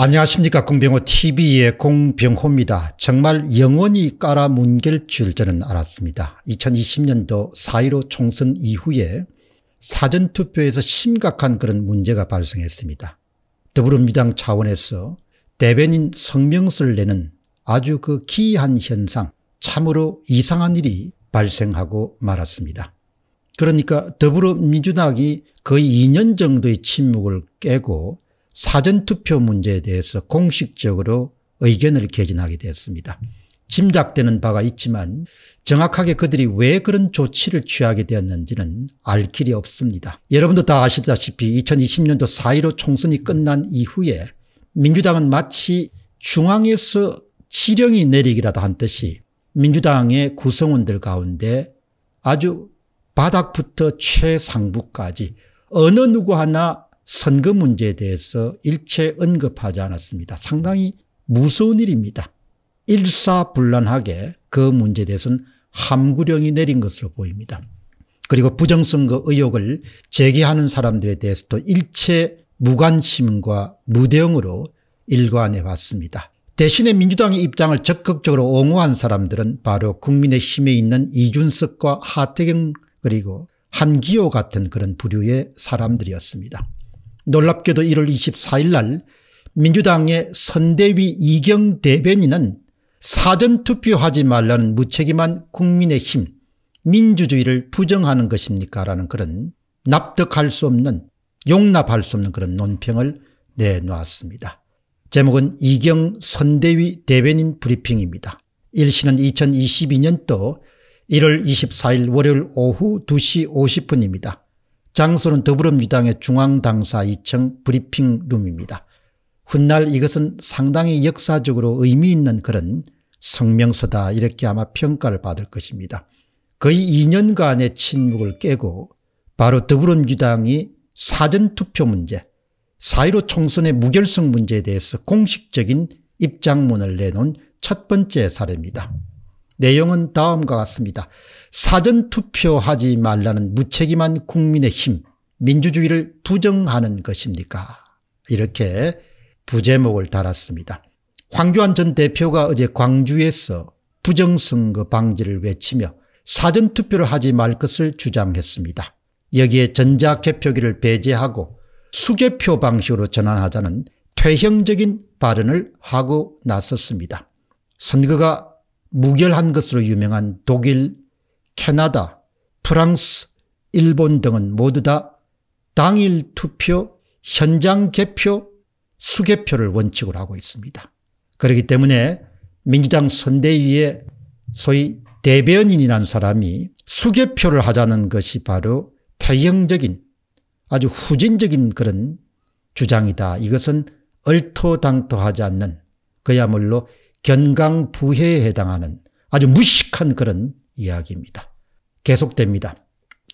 안녕하십니까 공병호 tv의 공병호입니다. 정말 영원히 깔아뭉갤 줄 저는 알았습니다. 2020년도 4.15 총선 이후에 사전투표에서 심각한 그런 문제가 발생했습니다. 더불어민주당 차원에서 대변인 성명서를 내는 아주 그 기이한 현상 참으로 이상한 일이 발생하고 말았습니다. 그러니까 더불어민주당이 거의 2년 정도의 침묵을 깨고 사전투표 문제에 대해서 공식적으로 의견을 개진하게 되었습니다. 짐작되는 바가 있지만 정확하게 그들이 왜 그런 조치를 취하게 되었는지는 알 길이 없습니다. 여러분도 다 아시다시피 2020년도 4.15 총선이 끝난 이후에 민주당은 마치 중앙에서 지령이 내리기라도 한 듯이 민주당의 구성원들 가운데 아주 바닥부터 최상부까지 어느 누구 하나 선거 문제에 대해서 일체 언급하지 않았습니다. 상당히 무서운 일입니다. 일사불란하게 그 문제에 대해서는 함구령이 내린 것으로 보입니다. 그리고 부정선거 의혹을 제기하는 사람들에 대해서도 일체 무관심과 무대응으로 일관해 왔습니다. 대신에 민주당의 입장을 적극적으로 옹호한 사람들은 바로 국민의힘에 있는 이준석과 하태경 그리고 한기호 같은 그런 부류의 사람들이었습니다. 놀랍게도 1월 24일 날 민주당의 선대위 이경 대변인은 사전투표하지 말라는 무책임한 국민의힘 민주주의를 부정하는 것입니까 라는 그런 납득할 수 없는 용납할 수 없는 그런 논평을 내놓았습니다. 제목은 이경 선대위 대변인 브리핑입니다. 1시는 2022년도 1월 24일 월요일 오후 2시 50분입니다. 장소는 더불어민주당의 중앙당사 2층 브리핑룸입니다. 훗날 이것은 상당히 역사적으로 의미 있는 그런 성명서다 이렇게 아마 평가를 받을 것입니다. 거의 2년간의 침묵을 깨고 바로 더불어민주당이 사전투표 문제, 4.15 총선의 무결성 문제에 대해서 공식적인 입장문을 내놓은 첫 번째 사례입니다. 내용은 다음과 같습니다. 사전투표하지 말라는 무책임한 국민의힘 민주주의를 부정하는 것입니까 이렇게 부제목을 달았습니다. 황교안 전 대표가 어제 광주에서 부정선거 방지를 외치며 사전투표를 하지 말 것을 주장했습니다. 여기에 전자개표기를 배제하고 수개표 방식으로 전환하자는 퇴형적인 발언을 하고 나섰습니다. 선거가 무결한 것으로 유명한 독일, 캐나다, 프랑스, 일본 등은 모두 다 당일 투표, 현장 개표, 수개표를 원칙으로 하고 있습니다. 그렇기 때문에 민주당 선대위에 소위 대변인이라는 사람이 수개표를 하자는 것이 바로 태형적인 아주 후진적인 그런 주장이다. 이것은 얼토당토하지 않는 그야말로 견강부회에 해당하는 아주 무식한 그런 이야기입니다. 계속됩니다.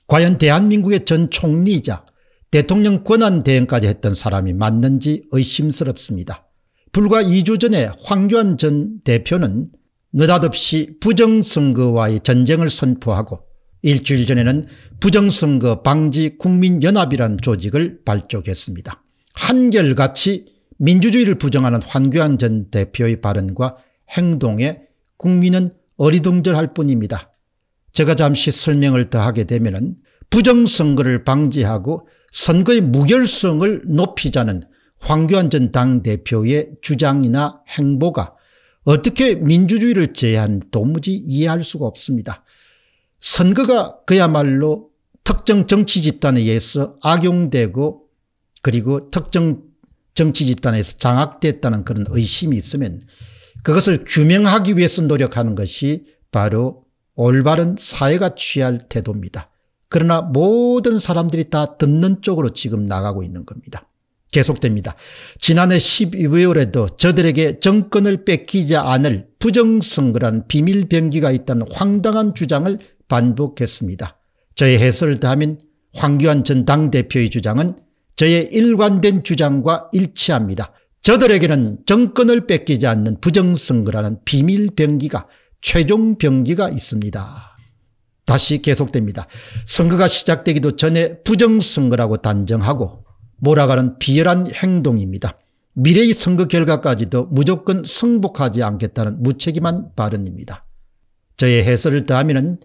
과연 대한민국의 전 총리이자 대통령 권한 대행까지 했던 사람이 맞는지 의심스럽습니다. 불과 2주 전에 황교안 전 대표는 느닷없이 부정선거와의 전쟁을 선포하고 일주일 전에는 부정선거 방지 국민연합이란 조직을 발족했습니다. 한결같이 민주주의를 부정하는 황교안 전 대표의 발언과 행동에 국민은 어리둥절할 뿐입니다. 제가 잠시 설명을 더하게 되면 부정선거를 방지하고 선거의 무결성을 높이자는 황교안 전 당대표의 주장이나 행보가 어떻게 민주주의를 제한 도무지 이해할 수가 없습니다. 선거가 그야말로 특정 정치 집단에 의해서 악용되고 그리고 특정 정치 집단에서 장악됐다는 그런 의심이 있으면 그것을 규명하기 위해서 노력하는 것이 바로 올바른 사회가 취할 태도입니다. 그러나 모든 사람들이 다 듣는 쪽으로 지금 나가고 있는 겁니다. 계속됩니다. 지난해 12월에도 저들에게 정권을 뺏기지 않을 부정선거란 비밀병기가 있다는 황당한 주장을 반복했습니다. 저의 해설을 더하면 황교안 전 당대표의 주장은 저의 일관된 주장과 일치합니다. 저들에게는 정권을 뺏기지 않는 부정선거라는 비밀병기가 최종병기가 있습니다. 다시 계속됩니다. 선거가 시작되기도 전에 부정선거라고 단정하고 몰아가는 비열한 행동입니다. 미래의 선거 결과까지도 무조건 승복하지 않겠다는 무책임한 발언입니다. 저의 해설을 더하면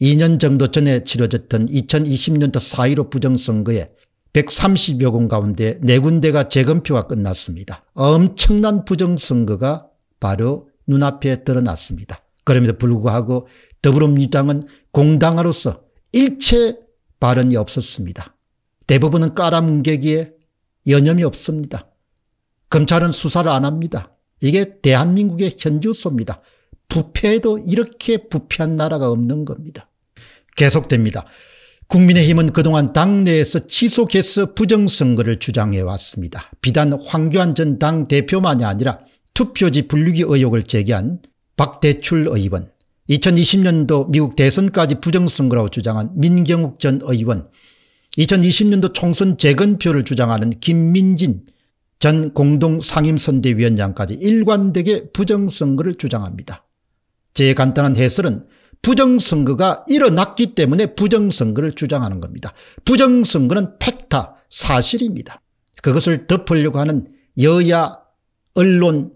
2년 정도 전에 치러졌던 2020년도 4.15 부정선거에 130여 군 가운데 4군데가 재검표가 끝났습니다. 엄청난 부정선거가 바로 눈앞에 드러났습니다. 그럼에도 불구하고 더불어민주당은 공당으로서 일체 발언이 없었습니다. 대부분은 까아뭉개기에 여념이 없습니다. 검찰은 수사를 안 합니다. 이게 대한민국의 현주소입니다. 부패도 해 이렇게 부패한 나라가 없는 겁니다. 계속됩니다. 국민의힘은 그동안 당내에서 지속해서 부정선거를 주장해왔습니다. 비단 황교안 전 당대표만이 아니라 투표지 분류기 의혹을 제기한 박대출 의원, 2020년도 미국 대선까지 부정선거라고 주장한 민경욱 전 의원, 2020년도 총선 재건표를 주장하는 김민진 전 공동상임선대위원장까지 일관되게 부정선거를 주장합니다. 제 간단한 해설은 부정선거가 일어났기 때문에 부정선거를 주장하는 겁니다. 부정선거는 팩타, 사실입니다. 그것을 덮으려고 하는 여야, 언론,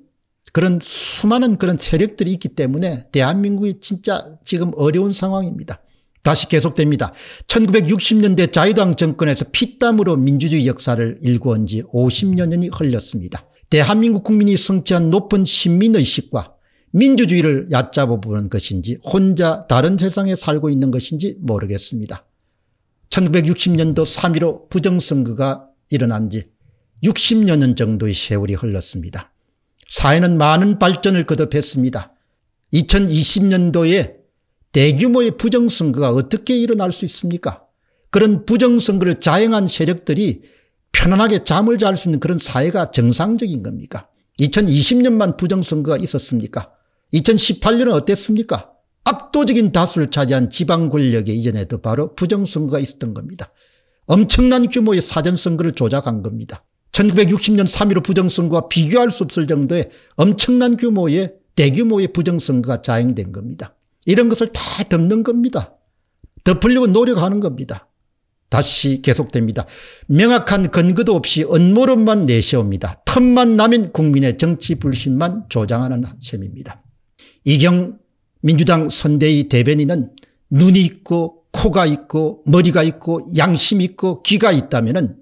그런 수많은 그런 세력들이 있기 때문에 대한민국이 진짜 지금 어려운 상황입니다. 다시 계속됩니다. 1960년대 자유당 정권에서 피땀으로 민주주의 역사를 일구은 지 50여 년이 흘렸습니다. 대한민국 국민이 성취한 높은 시민의식과 민주주의를 얕잡아 보는 것인지 혼자 다른 세상에 살고 있는 것인지 모르겠습니다. 1960년도 3.15 부정선거가 일어난 지 60년 정도의 세월이 흘렀습니다. 사회는 많은 발전을 거듭했습니다. 2020년도에 대규모의 부정선거가 어떻게 일어날 수 있습니까? 그런 부정선거를 자행한 세력들이 편안하게 잠을 잘 수 있는 그런 사회가 정상적인 겁니까? 2020년만 부정선거가 있었습니까? 2018년은 어땠습니까? 압도적인 다수를 차지한 지방 권력의 이전에도 바로 부정선거가 있었던 겁니다. 엄청난 규모의 사전선거를 조작한 겁니다. 1960년 3.15 부정선거와 비교할 수 없을 정도의 엄청난 규모의 대규모의 부정선거가 자행된 겁니다. 이런 것을 다 덮는 겁니다. 덮으려고 노력하는 겁니다. 다시 계속됩니다. 명확한 근거도 없이 언모론만 내세웁니다. 틈만 나면 국민의 정치 불신만 조장하는 셈입니다. 이경 민주당 선대위 대변인은 눈이 있고 코가 있고 머리가 있고 양심 있고 귀가 있다면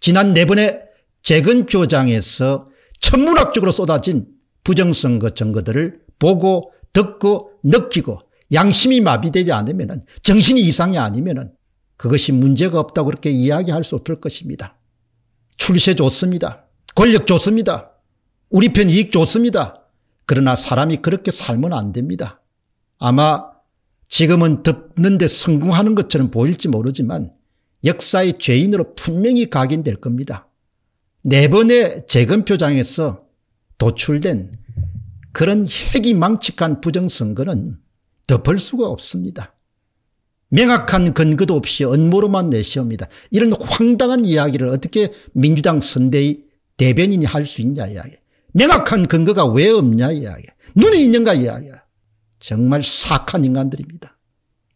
지난 네 번의 재건조장에서 천문학적으로 쏟아진 부정선거 증거들을 보고 듣고 느끼고 양심이 마비되지 않으면 정신이 이상이 아니면 그것이 문제가 없다고 그렇게 이야기할 수 없을 것입니다. 출세 좋습니다. 권력 좋습니다. 우리 편 이익 좋습니다. 그러나 사람이 그렇게 살면 안 됩니다. 아마 지금은 덮는데 성공하는 것처럼 보일지 모르지만 역사의 죄인으로 분명히 각인될 겁니다. 네 번의 재검표장에서 도출된 그런 핵이 망측한 부정선거는 덮을 수가 없습니다. 명확한 근거도 없이 언모로만 내시옵니다. 이런 황당한 이야기를 어떻게 민주당 선대의 대변인이 할 수 있냐 이야기. 명확한 근거가 왜 없냐 이야기. 눈이 있는가 이야기 정말 사악한 인간들입니다.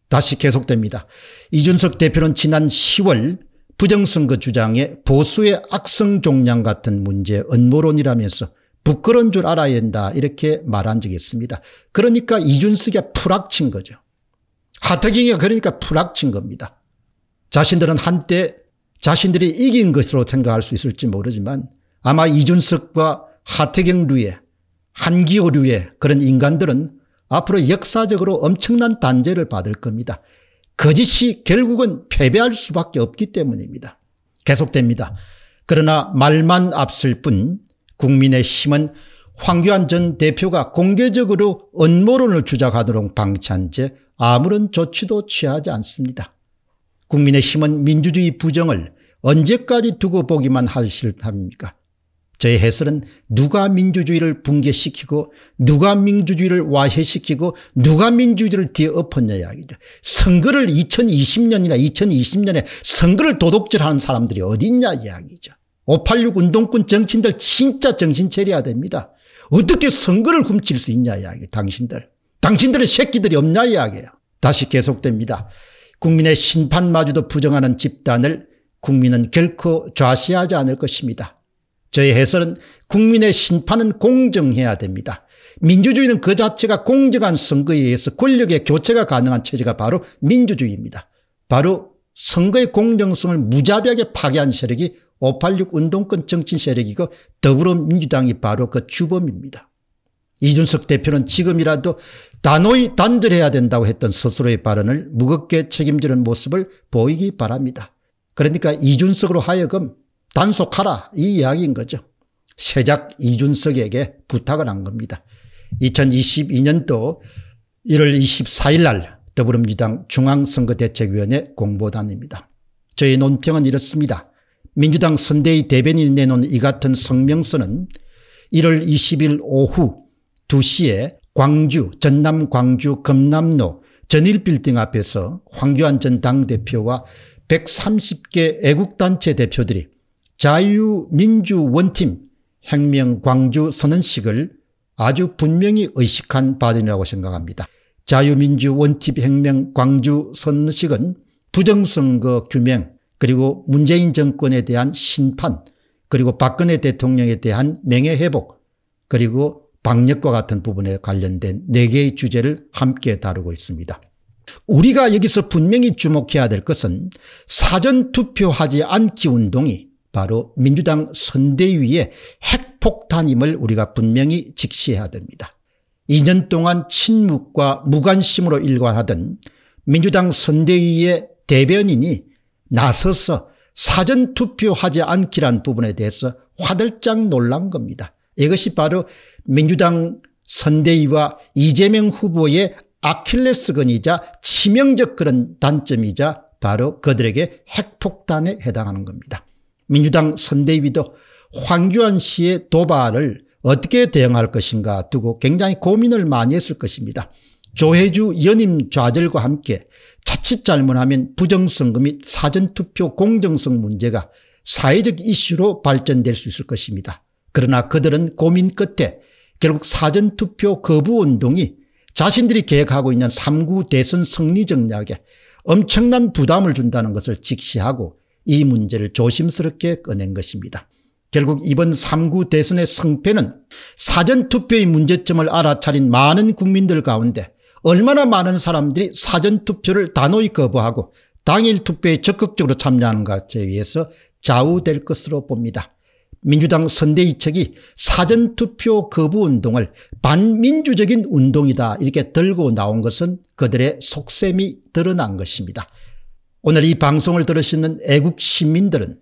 다시 계속됩니다. 이준석 대표는 지난 10월 부정선거 주장에 보수의 악성 종량 같은 문제 언모론이라면서 부끄러운 줄 알아야 한다 이렇게 말한 적이 있습니다. 그러니까 이준석이 풀악친 거죠. 하태경이 그러니까 풀악친 겁니다. 자신들은 한때 자신들이 이긴 것으로 생각할 수 있을지 모르지만 아마 이준석과 하태경류의 한기호류의 그런 인간들은 앞으로 역사적으로 엄청난 단죄를 받을 겁니다. 거짓이 결국은 패배할 수밖에 없기 때문입니다. 계속됩니다. 그러나 말만 앞설 뿐 국민의힘은 황교안 전 대표가 공개적으로 언모론을 주장하도록 방치한 채 아무런 조치도 취하지 않습니다. 국민의힘은 민주주의 부정을 언제까지 두고 보기만 하실 합니까? 저의 해설은 누가 민주주의를 붕괴시키고 누가 민주주의를 와해시키고 누가 민주주의를 뒤엎었냐 이야기죠. 선거를 2020년이나 2020년에 선거를 도둑질하는 사람들이 어디 있냐 이야기죠. 586 운동권 정치인들 진짜 정신 차려야 됩니다. 어떻게 선거를 훔칠 수 있냐 이야기 당신들. 당신들의 새끼들이 없냐 이야기예요. 다시 계속됩니다. 국민의 심판마저도 부정하는 집단을 국민은 결코 좌시하지 않을 것입니다. 저의 해설은 국민의 심판은 공정해야 됩니다. 민주주의는 그 자체가 공정한 선거에 의해서 권력의 교체가 가능한 체제가 바로 민주주의입니다. 바로 선거의 공정성을 무자비하게 파괴한 세력이 586 운동권 정치 세력이고 더불어민주당이 바로 그 주범입니다. 이준석 대표는 지금이라도 단호히 단절해야 된다고 했던 스스로의 발언을 무겁게 책임지는 모습을 보이기 바랍니다. 그러니까 이준석으로 하여금 단속하라 이 이야기인 거죠. 세작 이준석에게 부탁을 한 겁니다. 2022년도 1월 24일 날 더불어민주당 중앙선거대책위원회 공보단입니다. 저희 논평은 이렇습니다. 민주당 선대위 대변인이 내놓은 이 같은 성명서는 1월 20일 오후 2시에 광주 전남 광주 금남로 전일빌딩 앞에서 황교안 전 당대표와 130개 애국단체 대표들이 자유민주원팀 혁명광주 선언식을 아주 분명히 의식한 바디이라고 생각합니다. 자유민주원팀 혁명광주 선언식은 부정선거 규명 그리고 문재인 정권에 대한 심판 그리고 박근혜 대통령에 대한 명예회복 그리고 방역과 같은 부분에 관련된 4개의 주제를 함께 다루고 있습니다. 우리가 여기서 분명히 주목해야 될 것은 사전투표하지 않기 운동이 바로 민주당 선대위의 핵폭탄임을 우리가 분명히 직시해야 됩니다. 2년 동안 침묵과 무관심으로 일관하던 민주당 선대위의 대변인이 나서서 사전투표하지 않기란 부분에 대해서 화들짝 놀란 겁니다. 이것이 바로 민주당 선대위와 이재명 후보의 아킬레스건이자 치명적 그런 단점이자 바로 그들에게 핵폭탄에 해당하는 겁니다. 민주당 선대위도 황교안 씨의 도발을 어떻게 대응할 것인가 두고 굉장히 고민을 많이 했을 것입니다. 조혜주 연임 좌절과 함께 자칫 잘못하면 부정선거 및 사전투표 공정성 문제가 사회적 이슈로 발전될 수 있을 것입니다. 그러나 그들은 고민 끝에 결국 사전투표 거부운동이 자신들이 계획하고 있는 3구 대선 승리 정략에 엄청난 부담을 준다는 것을 직시하고 이 문제를 조심스럽게 꺼낸 것입니다. 결국 이번 3구 대선의 승패는 사전투표의 문제점을 알아차린 많은 국민들 가운데 얼마나 많은 사람들이 사전투표를 단호히 거부하고 당일 투표에 적극적으로 참여하는가에 의해서 좌우될 것으로 봅니다. 민주당 선대위 측이 사전투표 거부운동을 반민주적인 운동이다 이렇게 들고 나온 것은 그들의 속셈이 드러난 것입니다. 오늘 이 방송을 들으시는 애국 시민들은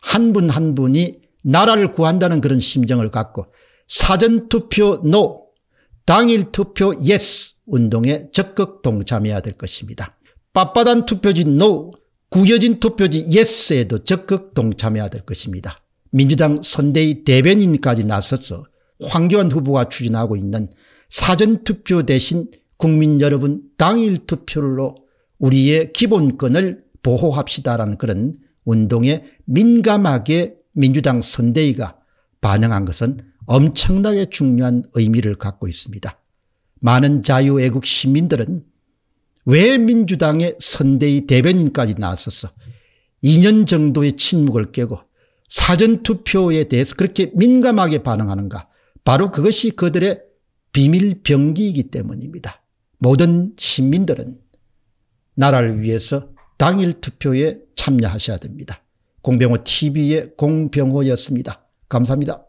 한 분한 한 분이 나라를 구한다는 그런 심정을 갖고 사전투표 NO, 당일투표 YES 운동에 적극 동참해야 될 것입니다. 빳빳한 투표지 NO, 구겨진 투표지 YES에도 적극 동참해야 될 것입니다. 민주당 선대위 대변인까지 나서서 황교안 후보가 추진하고 있는 사전투표 대신 국민 여러분 당일투표로 우리의 기본권을 보호합시다라는 그런 운동에 민감하게 민주당 선대위가 반응한 것은 엄청나게 중요한 의미를 갖고 있습니다. 많은 자유애국 시민들은 왜 민주당의 선대위 대변인까지 나서서 2년 정도의 침묵을 깨고 사전투표에 대해서 그렇게 민감하게 반응하는가 바로 그것이 그들의 비밀병기이기 때문입니다. 모든 시민들은 나라를 위해서 당일 투표에 참여하셔야 됩니다. 공병호 TV의 공병호였습니다. 감사합니다.